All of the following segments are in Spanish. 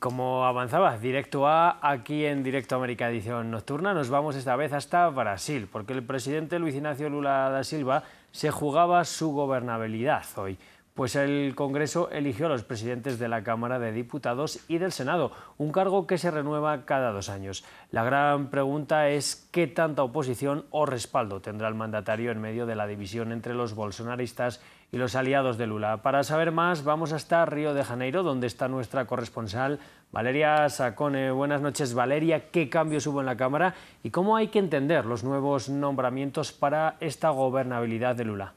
Como avanzaba, directo A, aquí en Directo América Edición Nocturna, nos vamos esta vez hasta Brasil, porque el presidente Luis Ignacio Lula da Silva se jugaba su gobernabilidad hoy pues el Congreso eligió a los presidentes de la Cámara de Diputados y del Senado, un cargo que se renueva cada dos años. La gran pregunta es qué tanta oposición o respaldo tendrá el mandatario en medio de la división entre los bolsonaristas y los aliados de Lula. Para saber más, vamos hasta Río de Janeiro, donde está nuestra corresponsal Valeria Sacone. Buenas noches, Valeria. ¿Qué cambios hubo en la Cámara y cómo hay que entender los nuevos nombramientos para esta gobernabilidad de Lula?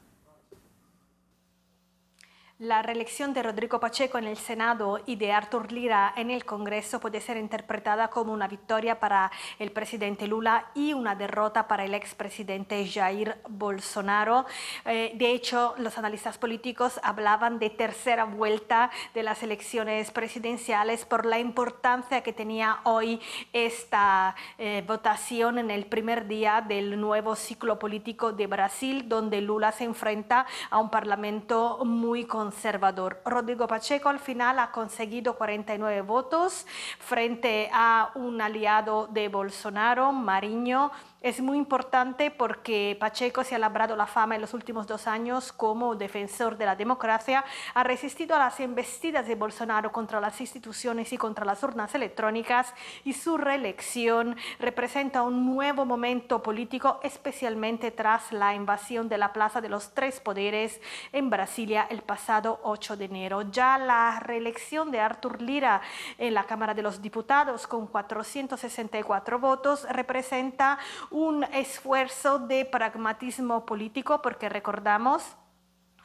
La reelección de Rodrigo Pacheco en el Senado y de Artur Lira en el Congreso puede ser interpretada como una victoria para el presidente Lula y una derrota para el expresidente Jair Bolsonaro. Eh, de hecho, los analistas políticos hablaban de tercera vuelta de las elecciones presidenciales por la importancia que tenía hoy esta eh, votación en el primer día del nuevo ciclo político de Brasil, donde Lula se enfrenta a un parlamento muy conservador. Rodrigo Pacheco al final ha conseguido 49 votos frente a un aliado de Bolsonaro, Mariño, es muy importante porque Pacheco se ha labrado la fama en los últimos dos años como defensor de la democracia, ha resistido a las embestidas de Bolsonaro contra las instituciones y contra las urnas electrónicas y su reelección representa un nuevo momento político, especialmente tras la invasión de la Plaza de los Tres Poderes en Brasilia el pasado 8 de enero. Ya la reelección de Artur Lira en la Cámara de los Diputados con 464 votos representa un esfuerzo de pragmatismo político, porque recordamos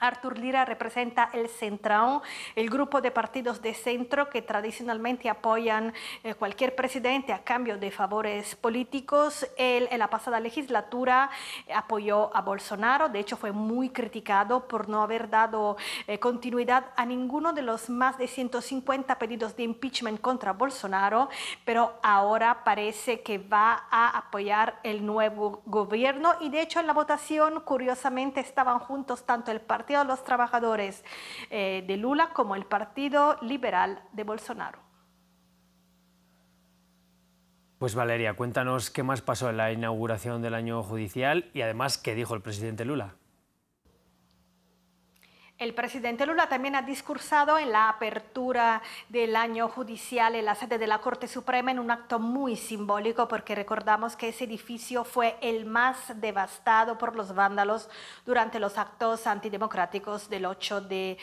Artur Lira representa el Centrão, el grupo de partidos de centro que tradicionalmente apoyan eh, cualquier presidente a cambio de favores políticos. Él en la pasada legislatura apoyó a Bolsonaro, de hecho fue muy criticado por no haber dado eh, continuidad a ninguno de los más de 150 pedidos de impeachment contra Bolsonaro, pero ahora parece que va a apoyar el nuevo gobierno y de hecho en la votación curiosamente estaban juntos tanto el partido Partido de los Trabajadores eh, de Lula como el Partido Liberal de Bolsonaro. Pues Valeria, cuéntanos qué más pasó en la inauguración del año judicial y además qué dijo el presidente Lula. El presidente Lula también ha discursado en la apertura del año judicial en la sede de la Corte Suprema en un acto muy simbólico porque recordamos que ese edificio fue el más devastado por los vándalos durante los actos antidemocráticos del 8 de eh,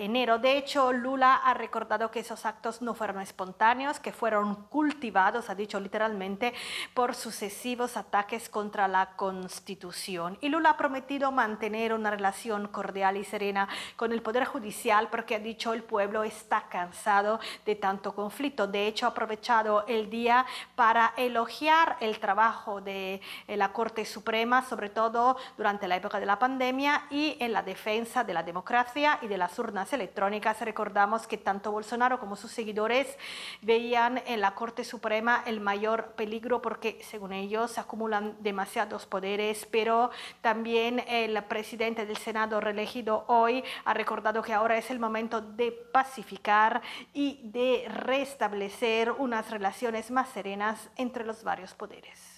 enero. De hecho, Lula ha recordado que esos actos no fueron espontáneos, que fueron cultivados, ha dicho literalmente, por sucesivos ataques contra la Constitución. Y Lula ha prometido mantener una relación cordial y serena con el Poder Judicial, porque ha dicho el pueblo está cansado de tanto conflicto. De hecho, ha aprovechado el día para elogiar el trabajo de eh, la Corte Suprema, sobre todo durante la época de la pandemia y en la defensa de la democracia y de las urnas electrónicas. Recordamos que tanto Bolsonaro como sus seguidores veían en la Corte Suprema el mayor peligro porque, según ellos, se acumulan demasiados poderes, pero también el presidente del Senado reelegido hoy ha recordado que ahora es el momento de pacificar y de restablecer unas relaciones más serenas entre los varios poderes.